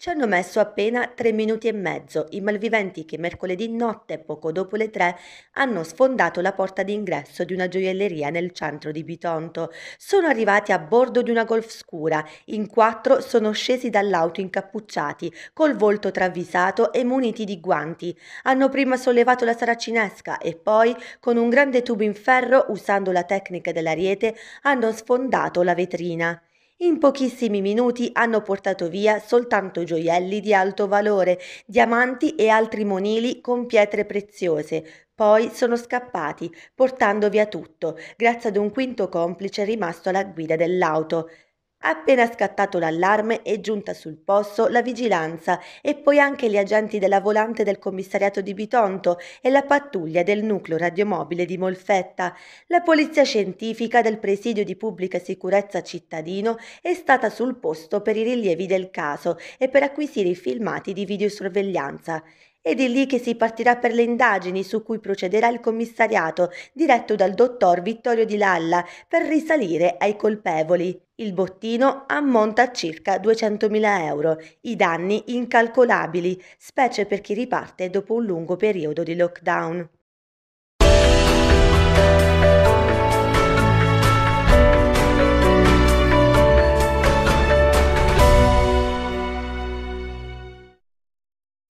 Ci hanno messo appena tre minuti e mezzo i malviventi che mercoledì notte, poco dopo le tre, hanno sfondato la porta d'ingresso di una gioielleria nel centro di Bitonto. Sono arrivati a bordo di una golf scura, in quattro sono scesi dall'auto incappucciati, col volto travisato e muniti di guanti. Hanno prima sollevato la saracinesca e poi, con un grande tubo in ferro, usando la tecnica dell'ariete, hanno sfondato la vetrina. In pochissimi minuti hanno portato via soltanto gioielli di alto valore, diamanti e altri monili con pietre preziose. Poi sono scappati, portando via tutto, grazie ad un quinto complice rimasto alla guida dell'auto. Appena scattato l'allarme è giunta sul posto la vigilanza e poi anche gli agenti della volante del commissariato di Bitonto e la pattuglia del nucleo radiomobile di Molfetta. La polizia scientifica del presidio di pubblica sicurezza cittadino è stata sul posto per i rilievi del caso e per acquisire i filmati di videosorveglianza ed è lì che si partirà per le indagini su cui procederà il commissariato diretto dal dottor Vittorio Di Lalla per risalire ai colpevoli. Il bottino ammonta a circa 200.000 euro, i danni incalcolabili, specie per chi riparte dopo un lungo periodo di lockdown.